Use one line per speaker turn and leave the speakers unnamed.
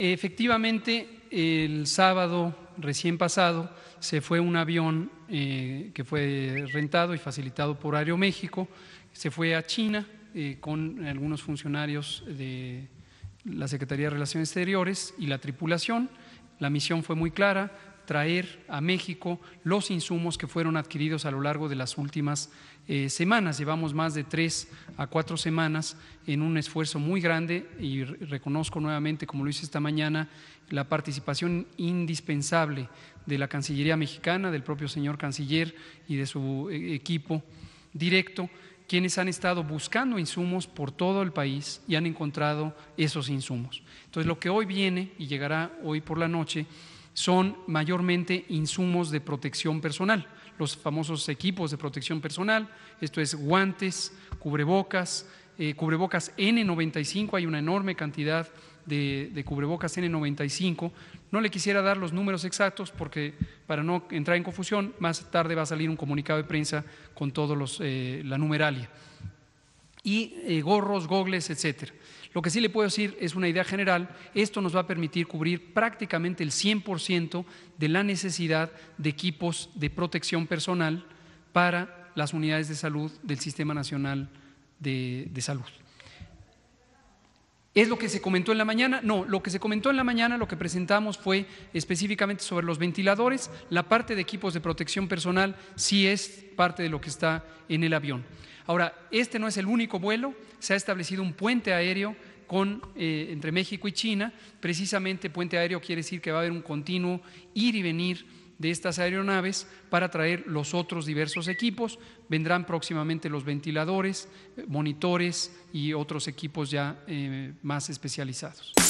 Efectivamente, el sábado recién pasado se fue un avión eh, que fue rentado y facilitado por México, se fue a China eh, con algunos funcionarios de la Secretaría de Relaciones Exteriores y la tripulación. La misión fue muy clara, traer a México los insumos que fueron adquiridos a lo largo de las últimas eh, semanas. Llevamos más de tres a cuatro semanas en un esfuerzo muy grande y reconozco nuevamente, como lo hice esta mañana, la participación indispensable de la Cancillería mexicana, del propio señor canciller y de su eh, equipo directo quienes han estado buscando insumos por todo el país y han encontrado esos insumos. Entonces, lo que hoy viene y llegará hoy por la noche son mayormente insumos de protección personal, los famosos equipos de protección personal, esto es guantes, cubrebocas, eh, cubrebocas N95, hay una enorme cantidad de, cubrebocas N95. No le quisiera dar los números exactos porque para no entrar en confusión, más tarde va a salir un comunicado de prensa con todos los, eh, la numeralia. Y eh, gorros, gogles, etcétera. Lo que sí le puedo decir es una idea general, esto nos va a permitir cubrir prácticamente el 100% de la necesidad de equipos de protección personal para las unidades de salud del Sistema Nacional de, Salud. ¿Es lo que se comentó en la mañana? No, lo que se comentó en la mañana, lo que presentamos fue específicamente sobre los ventiladores, la parte de equipos de protección personal sí es parte de lo que está en el avión. Ahora, este no es el único vuelo, se ha establecido un puente aéreo con, eh, entre México y China. Precisamente puente aéreo quiere decir que va a haber un continuo ir y venir de estas aeronaves para traer los otros diversos equipos. Vendrán próximamente los ventiladores, eh, monitores y otros equipos ya eh, más especializados.